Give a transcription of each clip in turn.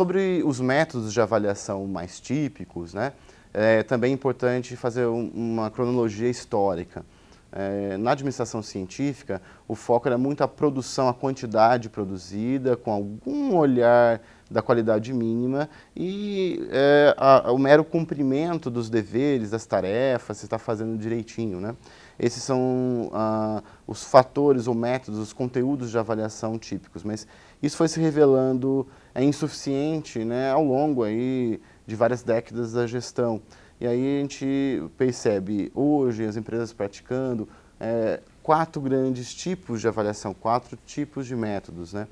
Sobre os métodos de avaliação mais típicos, né, é também importante fazer uma cronologia histórica. É, na administração científica, o foco era muito a produção, a quantidade produzida, com algum olhar da qualidade mínima e é, a, o mero cumprimento dos deveres, das tarefas, se está fazendo direitinho. Né? Esses são ah, os fatores ou métodos, os conteúdos de avaliação típicos, mas isso foi se revelando é insuficiente né, ao longo aí de várias décadas da gestão. E aí a gente percebe hoje as empresas praticando é, quatro grandes tipos de avaliação, quatro tipos de métodos. Né?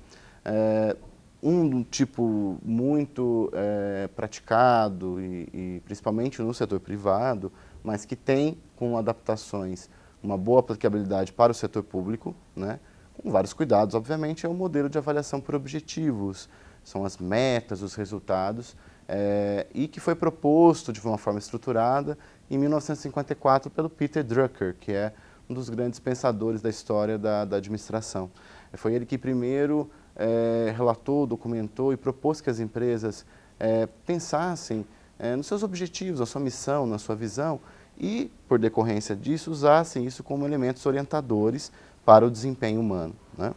É, um tipo muito é, praticado e, e, principalmente no setor privado, mas que tem com adaptações uma boa aplicabilidade para o setor público, né? com vários cuidados, obviamente, é o um modelo de avaliação por objetivos, são as metas, os resultados, é, e que foi proposto de uma forma estruturada em 1954 pelo Peter Drucker, que é um dos grandes pensadores da história da, da administração. Foi ele que primeiro é, relatou, documentou e propôs que as empresas é, pensassem nos seus objetivos, na sua missão, na sua visão, e, por decorrência disso, usassem isso como elementos orientadores para o desempenho humano. Né?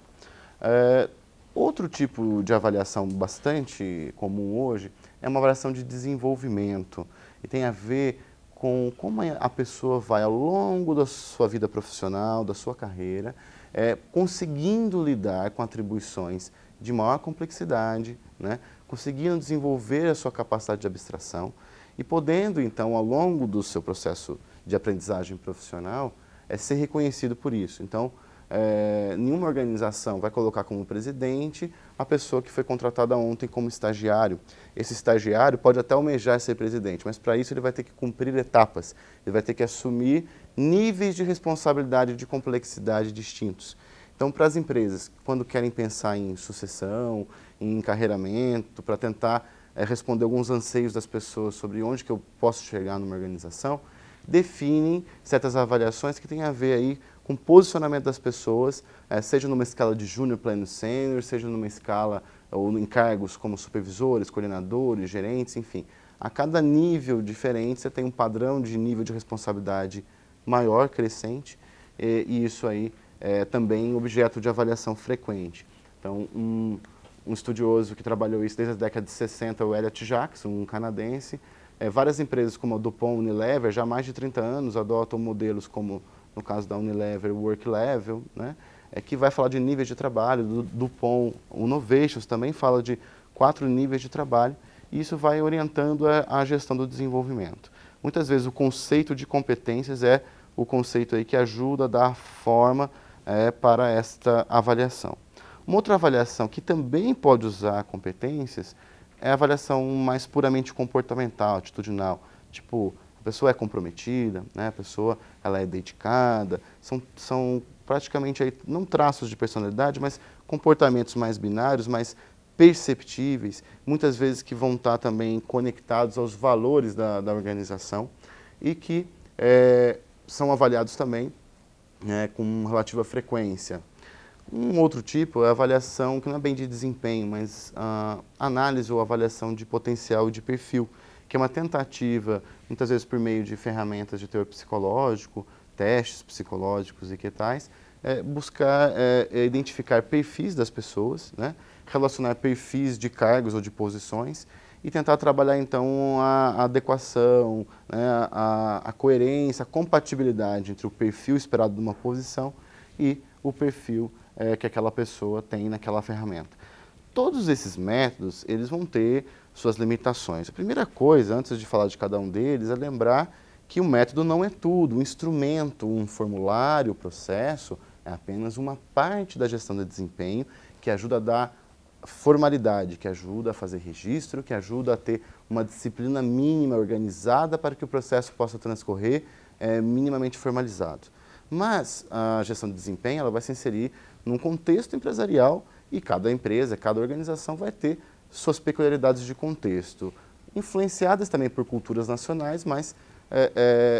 Outro tipo de avaliação bastante comum hoje é uma avaliação de desenvolvimento e tem a ver com como a pessoa vai ao longo da sua vida profissional, da sua carreira, é, conseguindo lidar com atribuições de maior complexidade, né? conseguindo desenvolver a sua capacidade de abstração e podendo, então, ao longo do seu processo de aprendizagem profissional, é, ser reconhecido por isso. Então, é, nenhuma organização vai colocar como presidente a pessoa que foi contratada ontem como estagiário. Esse estagiário pode até almejar ser presidente, mas para isso ele vai ter que cumprir etapas, ele vai ter que assumir níveis de responsabilidade e de complexidade distintos. Então, para as empresas, quando querem pensar em sucessão, em encarreiramento, para tentar é, responder alguns anseios das pessoas sobre onde que eu posso chegar numa organização, definem certas avaliações que têm a ver aí com posicionamento das pessoas, eh, seja numa escala de júnior, pleno, sênior, seja numa escala ou em cargos como supervisores, coordenadores, gerentes, enfim. A cada nível diferente, você tem um padrão de nível de responsabilidade maior, crescente, e, e isso aí é também objeto de avaliação frequente. Então, um, um estudioso que trabalhou isso desde a década de 60 é o Elliot Jackson, um canadense. É, várias empresas como a DuPont, Unilever, já há mais de 30 anos adotam modelos como no caso da Unilever, Work Level, né? é, que vai falar de níveis de trabalho, do, Dupont, o Novations também fala de quatro níveis de trabalho, e isso vai orientando a, a gestão do desenvolvimento. Muitas vezes o conceito de competências é o conceito aí que ajuda a dar forma é, para esta avaliação. Uma outra avaliação que também pode usar competências é a avaliação mais puramente comportamental, atitudinal, tipo a pessoa é comprometida, né? a pessoa ela é dedicada, são, são praticamente, aí, não traços de personalidade, mas comportamentos mais binários, mais perceptíveis, muitas vezes que vão estar tá também conectados aos valores da, da organização e que é, são avaliados também né, com relativa frequência. Um outro tipo é a avaliação que não é bem de desempenho, mas análise ou avaliação de potencial e de perfil, que é uma tentativa, muitas vezes por meio de ferramentas de teor psicológico, testes psicológicos e que tais, é, buscar é, é, identificar perfis das pessoas, né? relacionar perfis de cargos ou de posições e tentar trabalhar então a, adequação, né? a, a, coerência, a compatibilidade entre o perfil esperado de uma posição e o perfil é, que aquela pessoa tem naquela ferramenta. Todos esses métodos eles vão ter suas limitações. A primeira coisa, antes de falar de cada um deles, é lembrar que o método não é tudo. O instrumento, um formulário, o processo, é apenas uma parte da gestão de desempenho que ajuda a dar formalidade, que ajuda a fazer registro, que ajuda a ter uma disciplina mínima organizada para que o processo possa transcorrer é, minimamente formalizado. Mas a gestão de desempenho ela vai se inserir num contexto empresarial e cada empresa, cada organização vai ter suas peculiaridades de contexto, influenciadas também por culturas nacionais, mas é,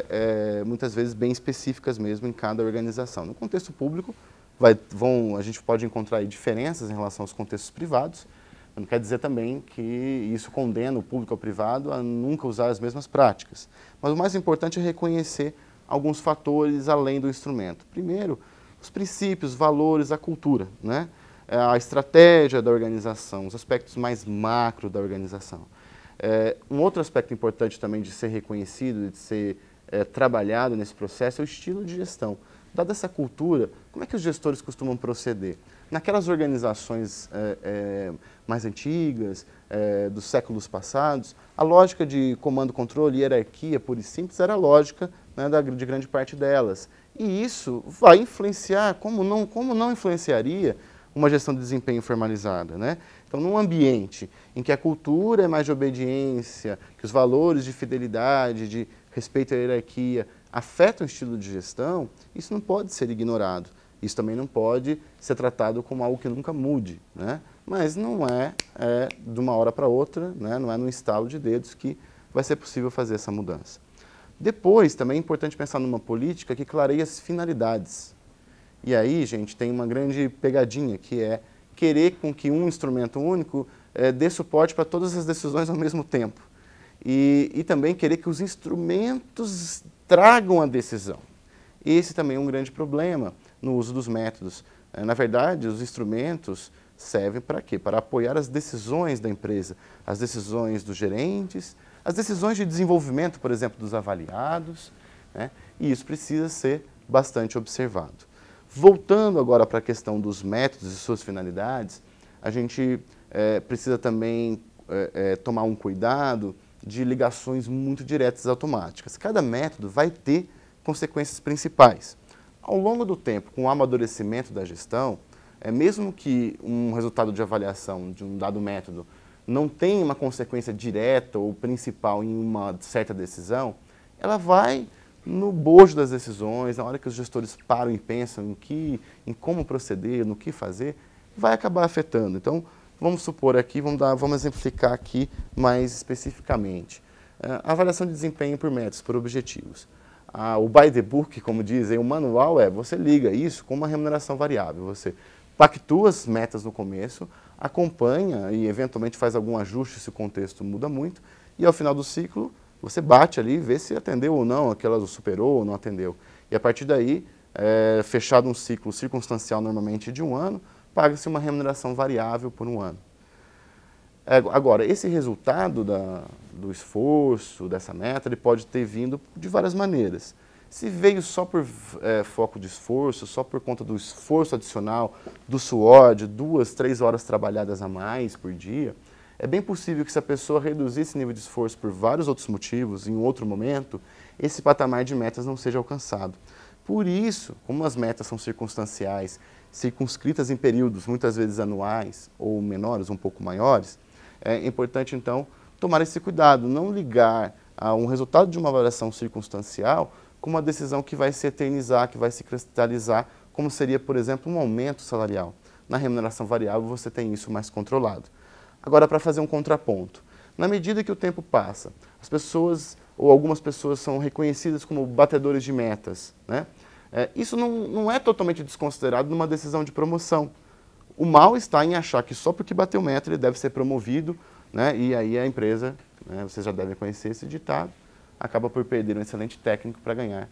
é, é, muitas vezes bem específicas mesmo em cada organização. No contexto público, vai, vão, a gente pode encontrar diferenças em relação aos contextos privados, não quer dizer também que isso condena o público ao privado a nunca usar as mesmas práticas. Mas o mais importante é reconhecer alguns fatores além do instrumento. Primeiro, os princípios, valores, a cultura, né? É a estratégia da organização, os aspectos mais macro da organização. É, um outro aspecto importante também de ser reconhecido, de ser é, trabalhado nesse processo é o estilo de gestão. Dada essa cultura, como é que os gestores costumam proceder? Naquelas organizações é, é mais antigas, é, dos séculos passados, a lógica de comando, controle e hierarquia pura e simples era a lógica né, da, de grande parte delas. E isso vai influenciar, como não, como não influenciaria, uma gestão de desempenho formalizada. Né? Então, num ambiente em que a cultura é mais de obediência, que os valores de fidelidade, de respeito à hierarquia afetam o estilo de gestão, isso não pode ser ignorado. Isso também não pode ser tratado como algo que nunca mude. Né? Mas não é, é de uma hora para outra, né? não é num estalo de dedos que vai ser possível fazer essa mudança. Depois, também é importante pensar numa política que clareie as finalidades e aí, gente, tem uma grande pegadinha, que é querer com que um instrumento único é, dê suporte para todas as decisões ao mesmo tempo. E, e também querer que os instrumentos tragam a decisão. Esse também é um grande problema no uso dos métodos. É, na verdade, os instrumentos servem para quê? Para apoiar as decisões da empresa, as decisões dos gerentes, as decisões de desenvolvimento, por exemplo, dos avaliados, né? e isso precisa ser bastante observado. Voltando agora para a questão dos métodos e suas finalidades, a gente é, precisa também é, tomar um cuidado de ligações muito diretas automáticas. Cada método vai ter consequências principais. Ao longo do tempo, com o amadurecimento da gestão, é mesmo que um resultado de avaliação de um dado método não tenha uma consequência direta ou principal em uma certa decisão, ela vai no bojo das decisões, na hora que os gestores param e pensam em, que, em como proceder, no que fazer, vai acabar afetando. Então, vamos supor aqui, vamos, dar, vamos exemplificar aqui mais especificamente. É, avaliação de desempenho por métodos, por objetivos. o by the book, como dizem, o manual é você liga isso com uma remuneração variável. Você pactua as metas no começo, acompanha e eventualmente faz algum ajuste se o contexto muda muito, e ao final do ciclo você bate ali, e vê se atendeu ou não, aquela superou ou não atendeu. E a partir daí, é, fechado um ciclo circunstancial normalmente de um ano, paga-se uma remuneração variável por um ano. É, agora, esse resultado da, do esforço, dessa meta, ele pode ter vindo de várias maneiras. Se veio só por é, foco de esforço, só por conta do esforço adicional, do suor, de duas, três horas trabalhadas a mais por dia, é bem possível que se a pessoa reduzir esse nível de esforço por vários outros motivos, em outro momento, esse patamar de metas não seja alcançado. Por isso, como as metas são circunstanciais, circunscritas em períodos muitas vezes anuais ou menores, um pouco maiores, é importante então tomar esse cuidado, não ligar a um resultado de uma avaliação circunstancial com uma decisão que vai se eternizar, que vai se cristalizar, como seria, por exemplo, um aumento salarial. Na remuneração variável você tem isso mais controlado. Agora, para fazer um contraponto, na medida que o tempo passa, as pessoas ou algumas pessoas são reconhecidas como batedores de metas, né? É, isso não, não é totalmente desconsiderado numa decisão de promoção. O mal está em achar que só porque bateu meta ele deve ser promovido, né? e aí a empresa, né? vocês já devem conhecer esse ditado, acaba por perder um excelente técnico para ganhar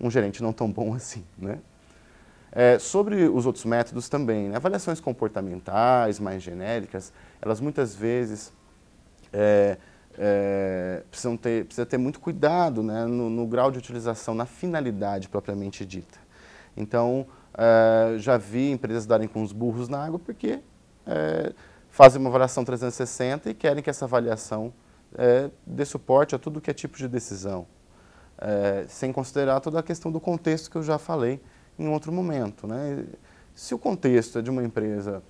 um gerente não tão bom assim. Né? É, sobre os outros métodos também, né? avaliações comportamentais, mais genéricas, elas muitas vezes é, é, precisam ter, precisa ter muito cuidado né? no, no, grau de utilização, na finalidade propriamente dita. Então, é, já vi empresas darem com os burros na água porque é, fazem uma avaliação 360 e querem que essa avaliação é, dê suporte a tudo que é tipo de decisão, sem considerar toda a questão do contexto que eu já falei, em outro momento. Né? Se o contexto é de uma empresa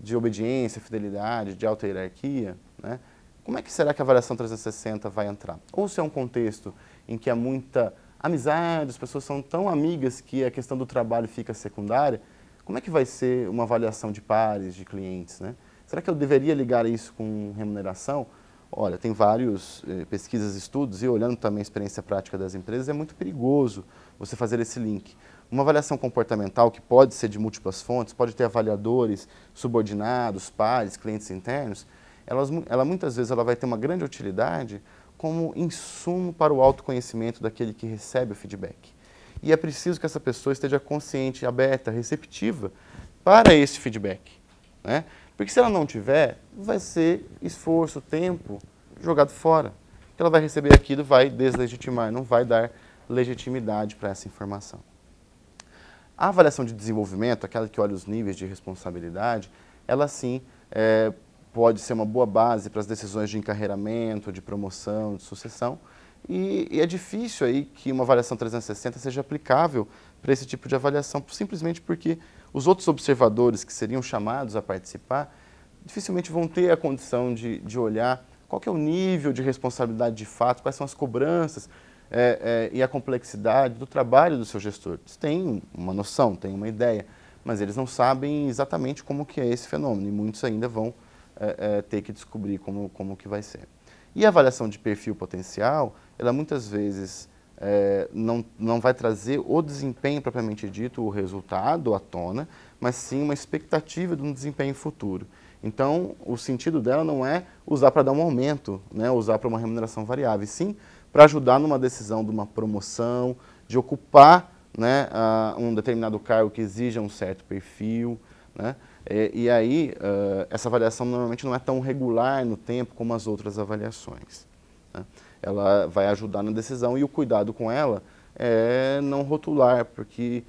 de obediência, fidelidade, de alta hierarquia, né? como é que será que a avaliação 360 vai entrar? Ou se é um contexto em que há muita amizade, as pessoas são tão amigas que a questão do trabalho fica secundária, como é que vai ser uma avaliação de pares, de clientes? Né? Será que eu deveria ligar isso com remuneração? Olha, tem vários eh, pesquisas, estudos, e olhando também a experiência prática das empresas, é muito perigoso você fazer esse link. Uma avaliação comportamental que pode ser de múltiplas fontes, pode ter avaliadores subordinados, pares, clientes internos, ela, ela muitas vezes ela vai ter uma grande utilidade como insumo para o autoconhecimento daquele que recebe o feedback. E é preciso que essa pessoa esteja consciente, aberta, receptiva para esse feedback. Né? Porque se ela não tiver, vai ser esforço, tempo jogado fora. Ela vai receber aquilo, vai deslegitimar, não vai dar legitimidade para essa informação. A avaliação de desenvolvimento, aquela que olha os níveis de responsabilidade, ela sim é, pode ser uma boa base para as decisões de encarreiramento, de promoção, de sucessão. E, e é difícil aí que uma avaliação 360 seja aplicável para esse tipo de avaliação, simplesmente porque os outros observadores que seriam chamados a participar dificilmente vão ter a condição de, de olhar qual é o nível de responsabilidade de fato, quais são as cobranças é, é, e a complexidade do trabalho do seu gestor. Eles têm uma noção, têm uma ideia, mas eles não sabem exatamente como que é esse fenômeno e muitos ainda vão é, é ter que descobrir como, como que vai ser. E a avaliação de perfil potencial, ela muitas vezes é, não, não vai trazer o desempenho propriamente dito, o resultado à tona, mas sim uma expectativa de um desempenho futuro. Então, o sentido dela não é usar para dar um aumento, né, usar para uma remuneração variável, sim para ajudar numa decisão de uma promoção, de ocupar né, um determinado cargo que exija um certo perfil. Né? E, e aí, uh, essa avaliação normalmente não é tão regular no tempo como as outras avaliações. Né? Ela vai ajudar na decisão e o cuidado com ela é não rotular, porque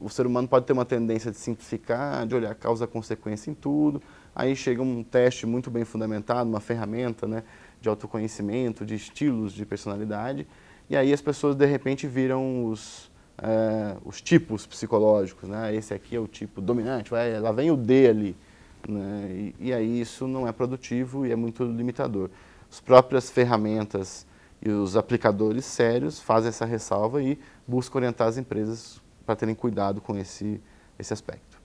o ser humano pode ter uma tendência de simplificar, de olhar causa-consequência em tudo, aí chega um teste muito bem fundamentado, uma ferramenta, né, de autoconhecimento, de estilos, de personalidade. E aí as pessoas, de repente, viram os, é, os tipos psicológicos. Né? Esse aqui é o tipo dominante, vai, lá vem o D ali. Né? E, e aí isso não é produtivo e é muito limitador. As próprias ferramentas e os aplicadores sérios fazem essa ressalva e buscam orientar as empresas para terem cuidado com esse, esse aspecto.